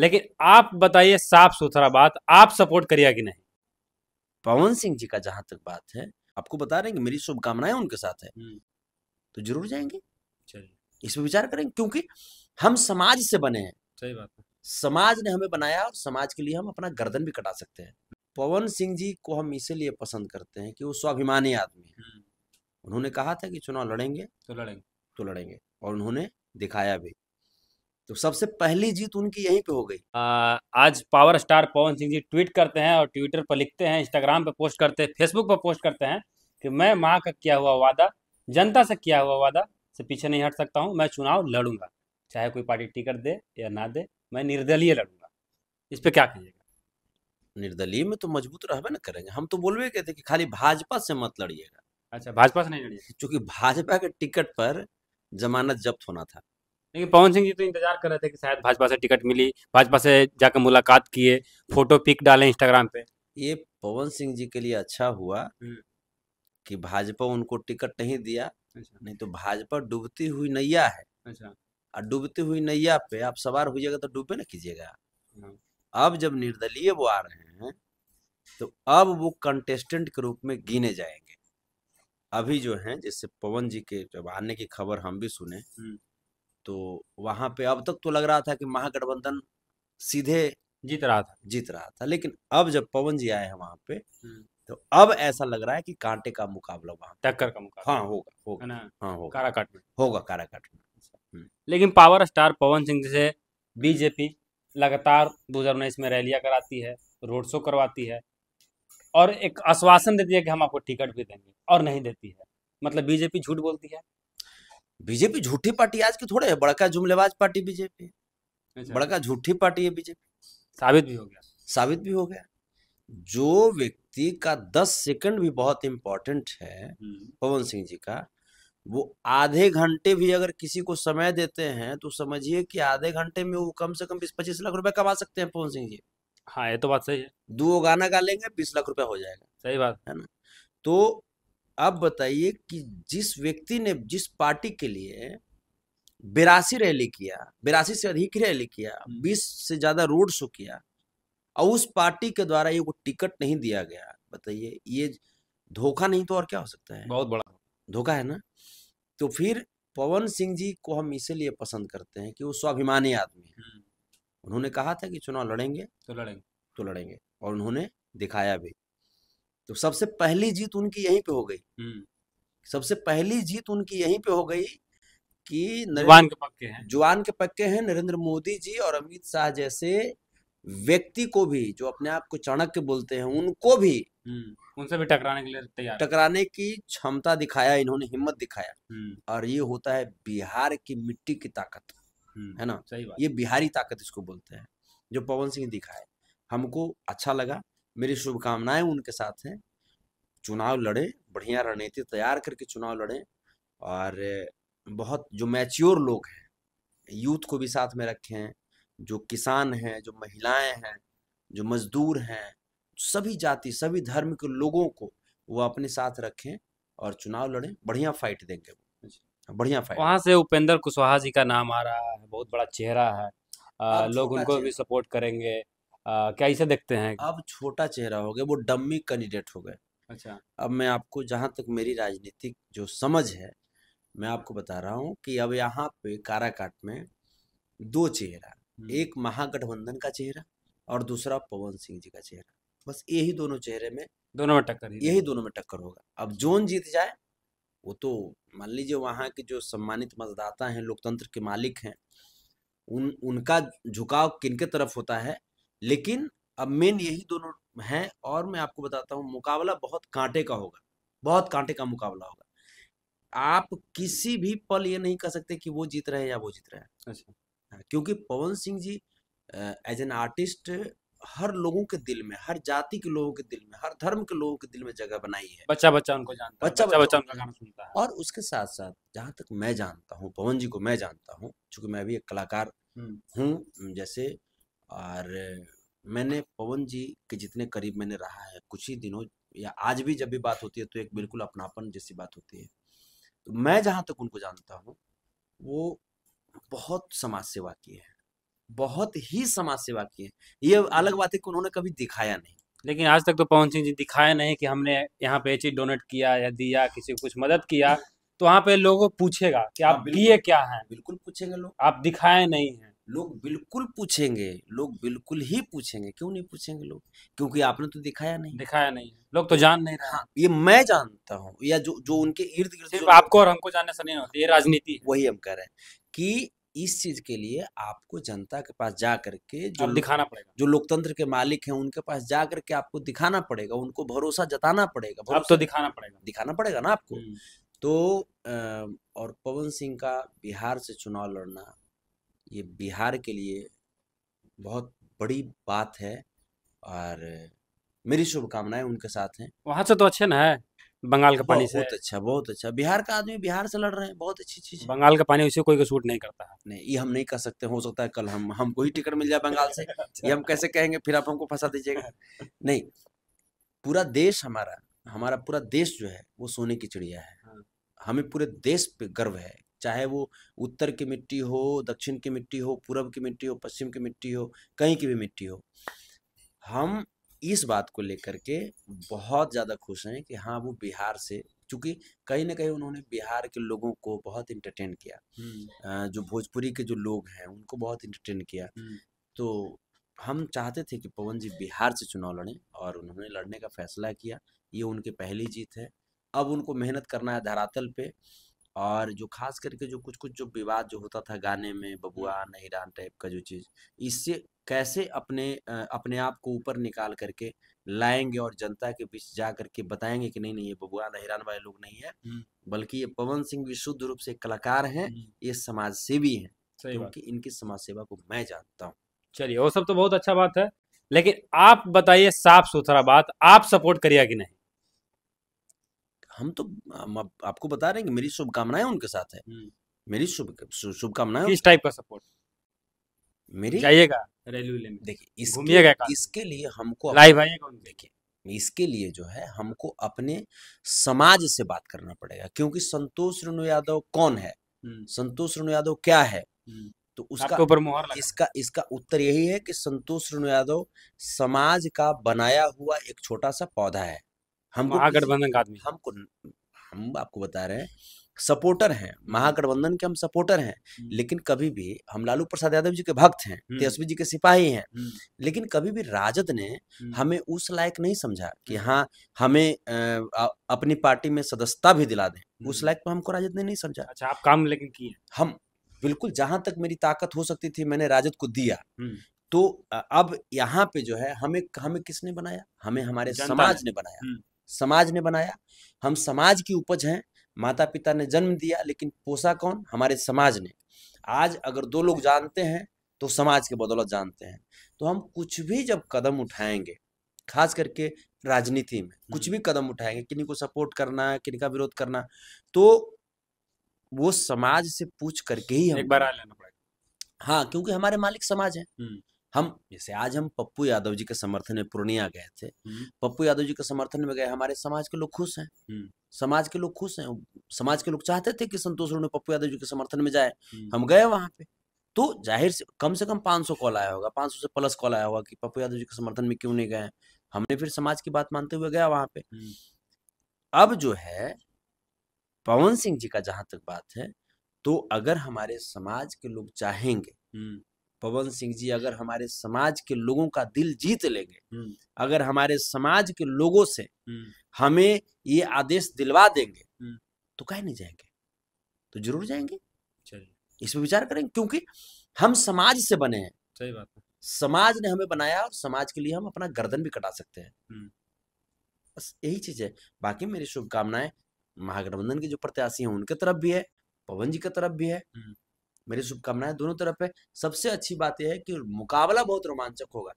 लेकिन आप बताइए साफ सुथरा बात आप सपोर्ट करिए कि नहीं पवन सिंह जी का जहां तक बात है आपको बता रहे हैं कि मेरी शुभकामनाएं उनके साथ है हम्म। तो जरूर जाएंगे इस पर विचार करेंगे क्योंकि हम समाज से बने हैं सही बात है समाज ने हमें बनाया और समाज के लिए हम अपना गर्दन भी कटा सकते हैं पवन सिंह जी को हम इसीलिए पसंद करते हैं कि वो स्वाभिमानी आदमी है हम्म। उन्होंने कहा था कि चुनाव लड़ेंगे तो लड़ेंगे तो लड़ेंगे और उन्होंने दिखाया भी तो सबसे पहली जीत उनकी यहीं पे हो गई आज power star Pawan Singh ji tweet करते हैं और ट्विटर पर लिखते हैं इंस्टाग्राम पर पोस्ट करते हैं फेसबुक पर पोस्ट करते हैं कि मैं माँ का किया हुआ वादा जनता से किया हुआ वादा से पीछे नहीं हट सकता हूँ मैं चुनाव लड़ूंगा चाहे कोई पार्टी टिकट दे या ना दे मैं निर्दलीय लड़ूंगा इस पर क्या कहिएगा निर्दलीय में तो मजबूत रहबे ना करेंगे हम तो बोलवे कहते कि खाली भाजपा से मत लड़िएगा अच्छा भाजपा से नहीं लड़िए क्योंकि भाजपा के टिकट पर जमानत जब्त होना था लेकिन पवन सिंह जी तो इंतजार कर रहे थे कि शायद भाजपा से टिकट मिली भाजपा से जाकर मुलाकात किए फोटो पिक डाले इंस्टाग्राम पे ये पवन सिंह जी के लिए अच्छा हुआ हम्म। कि भाजपा उनको टिकट नहीं दिया अच्छा। नहीं तो भाजपा डूबती हुई नैया है अच्छा। और डूबती हुई नैया पे आप सवार होइएगा तो डूबे ना कीजिएगा हाँ। अब जब निर्दलीय वो आ रहे हैं तो अब वो कंटेस्टेंट के रूप में गिने जाएंगे अभी जो है जैसे पवन जी के जब आने की खबर हम भी सुने हम्म। तो वहां पे अब तक तो लग रहा था कि महागठबंधन सीधे जीत रहा था जीत रहा था लेकिन अब जब पवन जी आए हैं वहां पे हम्म। तो अब ऐसा लग रहा है कि कांटे का मुकाबला वहां टक्कर का मुकाबला हाँ होगा होगा हाँ होगा काराकाट में होगा काराकाट में हम्म। लेकिन पावर स्टार पवन सिंह जैसे बीजेपी लगातार दो हजार उन्नीस में रैलियां कराती है रोड शो करवाती है और एक आश्वासन देती है कि हम आपको टिकट भी देंगे और नहीं देती है मतलब बीजेपी झूठ बोलती है बीजेपी झूठी पार्टी आज की थोड़े है बड़का जुमलेबाज पार्टी बीजेपी अच्छा। बड़का झूठी पार्टी है बीजेपी साबित भी हो गया साबित भी हो गया जो व्यक्ति का दस सेकंड भी बहुत इम्पोर्टेंट है हम्म। पवन सिंह जी का वो आधे घंटे भी अगर किसी को समय देते हैं तो समझिए कि आधे घंटे में वो कम से कम बीस पच्चीस लाख रुपए कमा सकते हैं पवन सिंह जी हाँ ये तो बात सही है दो गाना गा लेंगे बीस लाख रुपया हो जाएगा सही बात है ना तो अब बताइए कि जिस व्यक्ति ने जिस पार्टी के लिए बिरासी रैली किया बिरासी से अधिक रैली किया बीस से ज्यादा रोड शो किया और उस पार्टी के द्वारा ये को टिकट नहीं दिया गया बताइए ये धोखा नहीं तो और क्या हो सकता है बहुत बड़ा धोखा है ना तो फिर पवन सिंह जी को हम इसीलिए पसंद करते हैं कि वो स्वाभिमानी आदमी है उन्होंने कहा था कि चुनाव लड़ेंगे तो लड़ेंगे तो लड़ेंगे और उन्होंने दिखाया भी तो सबसे पहली जीत उनकी यहीं पे हो गई हम्म। सबसे पहली जीत उनकी यहीं पे हो गई कि जुआन के पक्के हैं जुआन के पक्के हैं नरेंद्र मोदी जी और अमित शाह जैसे व्यक्ति को भी जो अपने आप को चाणक्य बोलते हैं उनको भी हम्म, उनसे भी टकराने के लिए तैयार टकराने की क्षमता दिखाया इन्होंने हिम्मत दिखाया हम्म। और ये होता है बिहार की मिट्टी की ताकत है ना सही बात ये बिहारी ताकत इसको बोलते हैं जो पवन सिंह दिखाए हमको अच्छा लगा मेरी शुभकामनाएं उनके साथ हैं चुनाव लड़े बढ़िया रणनीति तैयार करके चुनाव लड़े और बहुत जो मैच्योर लोग हैं यूथ को भी साथ में रखें जो किसान हैं जो महिलाएं हैं जो मजदूर हैं सभी जाति सभी धर्म के लोगों को वो अपने साथ रखें और चुनाव लड़ें बढ़िया फाइट देंगे वो बढ़िया फाइट वहाँ से उपेंद्र कुशवाहा जी का नाम आ रहा है बहुत बड़ा चेहरा है आ, लोग उनको भी सपोर्ट करेंगे आ, क्या इसे देखते हैं अब छोटा चेहरा हो गया वो डम्मी कैंडिडेट हो गए अच्छा अब मैं आपको जहाँ तक मेरी राजनीतिक जो समझ है मैं आपको बता रहा हूँ कि अब यहाँ पे काराकाट में दो चेहरा एक महागठबंधन का चेहरा और दूसरा पवन सिंह जी का चेहरा बस यही दोनों चेहरे में दोनों में टक्कर यही दोनों में टक्कर होगा अब जोन जीत जाए वो तो मान लीजिए वहाँ के जो सम्मानित मतदाता हैं लोकतंत्र के मालिक हैं उन उनका झुकाव किन के तरफ होता है लेकिन अब मेन यही दोनों हैं और मैं आपको बताता हूँ मुकाबला बहुत कांटे का होगा बहुत कांटे का मुकाबला होगा आप किसी भी पल ये नहीं कह सकते कि वो जीत रहे हैं या वो जीत रहे हैं अच्छा हाँ, क्योंकि Pawan Singh ji as an artist हर लोगों के दिल में हर जाति के लोगों के दिल में हर धर्म के लोगों के दिल में जगह बनाई है बच्चा बच्चा उनको जानता बच्चा बच्चा, बच्चा उनका गाना सुनता है और उसके साथ साथ जहाँ तक मैं जानता हूँ पवन जी को मैं जानता हूँ चूंकि मैं भी एक कलाकार हूँ जैसे और मैंने पवन जी के जितने करीब मैंने रहा है कुछ ही दिनों या आज भी जब भी बात होती है तो एक बिल्कुल अपनापन जैसी बात होती है तो मैं जहाँ तक उनको जानता हूँ वो बहुत समाज सेवा की है बहुत ही समाज सेवा की है ये अलग बात है कि उन्होंने कभी दिखाया नहीं लेकिन आज तक तो पवन सिंह जी दिखाया नहीं कि हमने यहाँ पे चीज डोनेट किया या दिया किसी को कुछ मदद किया तो वहाँ पे लोगों पूछेगा कि आप लिए हाँ, क्या है बिल्कुल पूछेंगे लोग आप दिखाए नहीं है लोग बिल्कुल पूछेंगे लोग बिल्कुल ही पूछेंगे क्यों नहीं पूछेंगे लोग क्योंकि आपने तो दिखाया नहीं दिखाया नहीं लोग तो जान नहीं रहा हाँ, ये मैं जानता हूँ या जो जो उनके इर्द गिर्द आपको और हमको जानने से नहीं होती ये राजनीति वही हम कह रहे हैं कि इस चीज के लिए आपको जनता के पास जा करके जो दिखाना पड़ेगा जो लोकतंत्र के मालिक हैं उनके पास जा करके आपको दिखाना पड़ेगा उनको भरोसा जताना पड़ेगा अब तो दिखाना पड़ेगा दिखाना पड़ेगा ना आपको हम्म। तो और पवन सिंह का बिहार से चुनाव लड़ना ये बिहार के लिए बहुत बड़ी बात है और मेरी शुभकामनाएं उनके साथ हैं वहां से तो अच्छे ना है बंगाल का पानी से बहुत अच्छा बहुत अच्छा बिहार का आदमी बिहार से लड़ रहे हैं बहुत अच्छी चीज बंगाल का पानी उसे कोई सूट नहीं करता नहीं ये हम नहीं कह सकते हो सकता है कल हम हमको ही टिकट मिल जाए बंगाल से ये हम कैसे कहेंगे फिर आप हमको फंसा दीजिएगा नहीं पूरा देश हमारा हमारा पूरा देश जो है वो सोने की चिड़िया है हाँ। हमें पूरे देश पे गर्व है चाहे वो उत्तर की मिट्टी हो दक्षिण की मिट्टी हो पूर्व की मिट्टी हो पश्चिम की मिट्टी हो कहीं की भी मिट्टी हो हम इस बात को लेकर के बहुत ज़्यादा खुश हैं कि हाँ वो बिहार से चूँकि कहीं ना कहीं उन्होंने बिहार के लोगों को बहुत इंटरटेन किया जो भोजपुरी के जो लोग हैं उनको बहुत इंटरटेन किया तो हम चाहते थे कि पवन जी बिहार से चुनाव लड़ें और उन्होंने लड़ने का फैसला किया ये उनकी पहली जीत है अब उनको मेहनत करना है धरातल पे और जो खास करके जो कुछ कुछ जो विवाद जो होता था गाने में बबुआ नहिरान टाइप का जो चीज़ इससे कैसे अपने अपने आप को ऊपर निकाल करके लाएंगे और जनता के बीच जा करके बताएंगे कि नहीं नहीं ये बबुआ नहरान वाले लोग नहीं है बल्कि ये पवन सिंह भी शुद्ध रूप से कलाकार हैं ये समाज सेवी हैं क्योंकि इनकी समाज सेवा को मैं जानता हूँ चलिए वो सब तो बहुत अच्छा बात है लेकिन आप बताइए साफ सुथरा बात आप सपोर्ट करिए कि नहीं हम तो हम आप, आपको बता रहे हैं कि मेरी शुभकामनाएं उनके साथ है मेरी शुभ शुभकामनाएं किस टाइप का सपोर्ट मेरी जाइएगा रेलवे इसके, इसके लिए हमको लाइव आइएगा देखिए इसके लिए जो है हमको अपने समाज से बात करना पड़ेगा क्योंकि संतोष रेणु यादव कौन है संतोष रेणु यादव क्या है तो उसका ऊपर मोहर इसका इसका उत्तर यही है कि संतोष रेणु यादव समाज का बनाया हुआ एक छोटा सा पौधा है हमको महागठबंधन का आदमी हमको हम आपको बता रहे हैं सपोर्टर हैं हम्म। महागठबंधन के हम सपोर्टर हैं हम्म। लेकिन कभी भी हम लालू प्रसाद यादव जी के भक्त हैं हम्म। तेजस्वी जी के सिपाही हैं लेकिन कभी भी राजद ने हमें उस लायक नहीं समझा कि हाँ हमें अपनी पार्टी में सदस्यता भी दिला दें उस लायक तो हमको राजद ने नहीं समझा अच्छा आप काम लेकिन किए हम बिल्कुल जहां तक मेरी ताकत हो सकती थी मैंने राजद को दिया तो अब यहाँ पे जो है हमें हमें किसने बनाया हमें हमारे समाज ने बनाया समाज ने बनाया हम समाज की उपज हैं माता पिता ने जन्म दिया लेकिन पोसा कौन हमारे समाज ने आज अगर दो लोग जानते हैं तो समाज के बदौलत जानते हैं तो हम कुछ भी जब कदम उठाएंगे खास करके राजनीति में कुछ भी कदम उठाएंगे किन्हीं को सपोर्ट करना है किन्हीं का विरोध करना तो वो समाज से पूछ करके ही हम एक बार आ लेना पड़ेगा हाँ क्योंकि हमारे मालिक समाज है हम जैसे आज हम पप्पू यादव जी के समर्थन में पूर्णिया गए थे पप्पू यादव जी के समर्थन में गए हमारे समाज के लोग खुश हैं समाज के लोग खुश हैं समाज के लोग चाहते थे कि संतोष ऋण पप्पू यादव जी के समर्थन में जाए हम गए वहां पे तो जाहिर से कम से कम 500 कॉल आया होगा 500 से प्लस कॉल आया होगा कि पप्पू यादव जी के समर्थन में क्यों नहीं गए हमने फिर समाज की बात मानते हुए गया वहां पे अब जो है पवन सिंह जी का जहां तक बात है तो अगर हमारे समाज के लोग चाहेंगे पवन सिंह जी अगर हमारे समाज के लोगों का दिल जीत लेंगे हम्म। अगर हमारे समाज के लोगों से हम्म। हमें ये आदेश दिलवा देंगे हम्म। तो कह नहीं जाएंगे तो जरूर जाएंगे इस पर विचार करेंगे क्योंकि हम समाज से बने हैं सही बात है समाज ने हमें बनाया और समाज के लिए हम अपना गर्दन भी कटा सकते हैं बस यही चीज है बाकी मेरी शुभकामनाएं महागठबंधन के जो प्रत्याशी हैं उनके तरफ भी है पवन जी की तरफ भी है मेरी शुभकामनाएं दोनों तरफ है सबसे अच्छी बात यह है कि मुकाबला बहुत रोमांचक होगा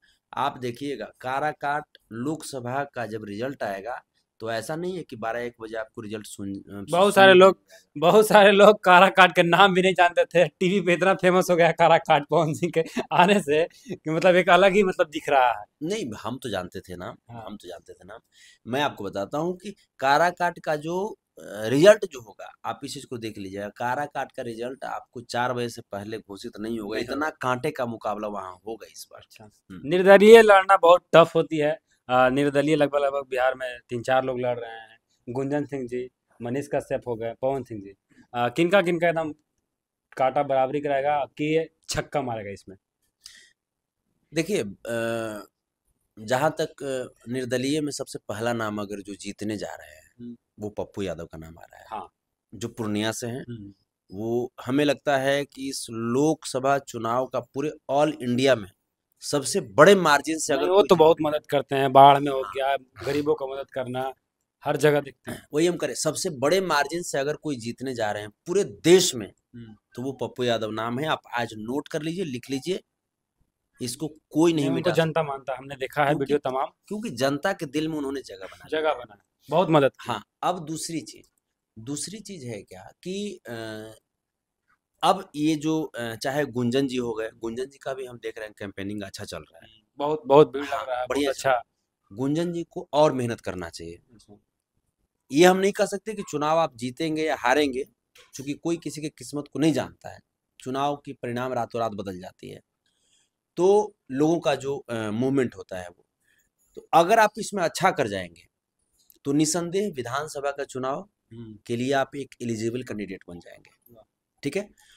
आप देखिएगा काराकाट लोकसभा का जब रिजल्ट आएगा तो ऐसा नहीं है कि बारह एक बजे आपको रिजल्ट सुन बहुत सारे लोग बहुत सारे लोग काराकाट के नाम भी नहीं जानते थे टीवी पे इतना फेमस हो गया काराकाट पवन सिंह के आने से कि मतलब एक अलग ही मतलब दिख रहा है नहीं हम तो जानते थे ना हाँ। हम तो जानते थे ना मैं आपको बताता हूँ कि काराकाट का जो रिजल्ट जो होगा आप इस चीज को देख लीजिएगा कारा काट का रिजल्ट आपको चार बजे से पहले घोषित नहीं होगा इतना कांटे का मुकाबला वहां होगा इस बार अच्छा। निर्दलीय लड़ना बहुत टफ होती है निर्दलीय लगभग लगभग बिहार में तीन चार लोग लड़ रहे हैं गुंजन सिंह जी मनीष कश्यप हो गए पवन सिंह जी किनका किनका एकदम काटा बराबरी कराएगा कि छक्का मारेगा इसमें देखिए जहां तक निर्दलीय में सबसे पहला नाम अगर जो जीतने जा रहे हैं वो पप्पू यादव का नाम आ रहा है हाँ जो पूर्णिया से हैं हम्म। वो हमें लगता है कि इस लोकसभा चुनाव का पूरे ऑल इंडिया में सबसे बड़े मार्जिन से अगर वो तो बहुत मदद करते हैं बाढ़ में हो हाँ। गया गरीबों का मदद करना हर जगह देखते हैं वही हम करें सबसे बड़े मार्जिन से अगर कोई जीतने जा रहे हैं पूरे देश में हम्म। तो वो पप्पू यादव नाम है आप आज नोट कर लीजिए लिख लीजिए इसको कोई नहीं तो मिटा जनता मानता हमने देखा है वीडियो तमाम क्योंकि जनता के दिल में उन्होंने जगह बना जगह बना बहुत मदद हाँ अब दूसरी चीज दूसरी चीज है क्या कि अब ये जो चाहे गुंजन जी हो गए गुंजन जी का भी हम देख रहे हैं कैंपेनिंग अच्छा चल रहा है हम्म, बहुत बहुत हाँ, बढ़िया अच्छा गुंजन जी को और मेहनत करना चाहिए अच्छा। ये हम नहीं कह सकते कि चुनाव आप जीतेंगे या हारेंगे क्योंकि कोई किसी के किस्मत को नहीं जानता है चुनाव की परिणाम रातों रात बदल जाती है तो लोगों का जो मूवमेंट होता है वो तो अगर आप इसमें अच्छा कर जाएंगे तो निसंदेह विधानसभा का चुनाव हम्म। के लिए आप एक एलिजिबल कैंडिडेट बन जाएंगे ठीक है